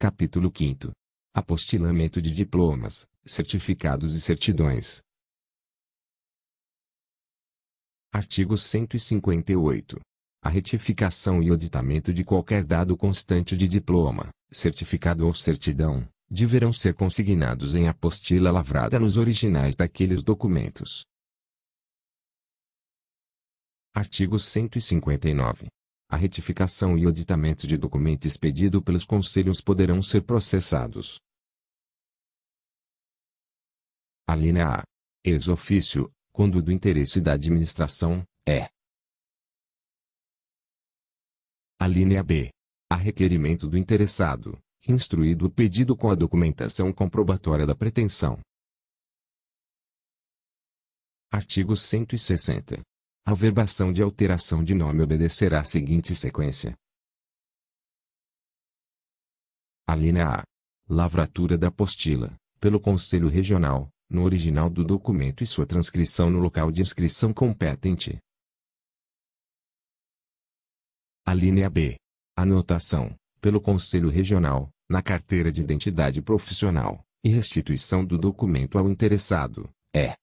Capítulo 5 Apostilamento de diplomas, certificados e certidões. Artigo 158. A retificação e auditamento de qualquer dado constante de diploma, certificado ou certidão, deverão ser consignados em apostila lavrada nos originais daqueles documentos. Artigo 159 a retificação e o aditamento de documentos expedido pelos conselhos poderão ser processados. Alínea A. Ex ofício, quando do interesse da administração, é. Alínea B. A requerimento do interessado, instruído o pedido com a documentação comprobatória da pretensão. Artigo 160. A verbação de alteração de nome obedecerá à seguinte sequência. Alínea A. Lavratura da apostila, pelo Conselho Regional, no original do documento e sua transcrição no local de inscrição competente. Alínea B. Anotação, pelo Conselho Regional, na carteira de identidade profissional, e restituição do documento ao interessado, é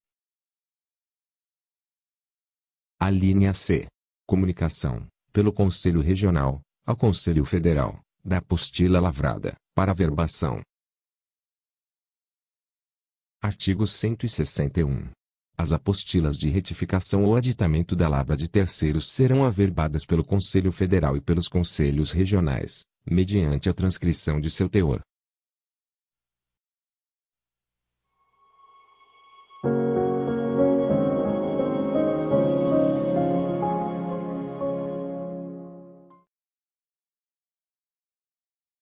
a linha C. Comunicação, pelo Conselho Regional, ao Conselho Federal, da apostila lavrada, para verbação. Artigo 161. As apostilas de retificação ou aditamento da lavra de terceiros serão averbadas pelo Conselho Federal e pelos Conselhos Regionais, mediante a transcrição de seu teor,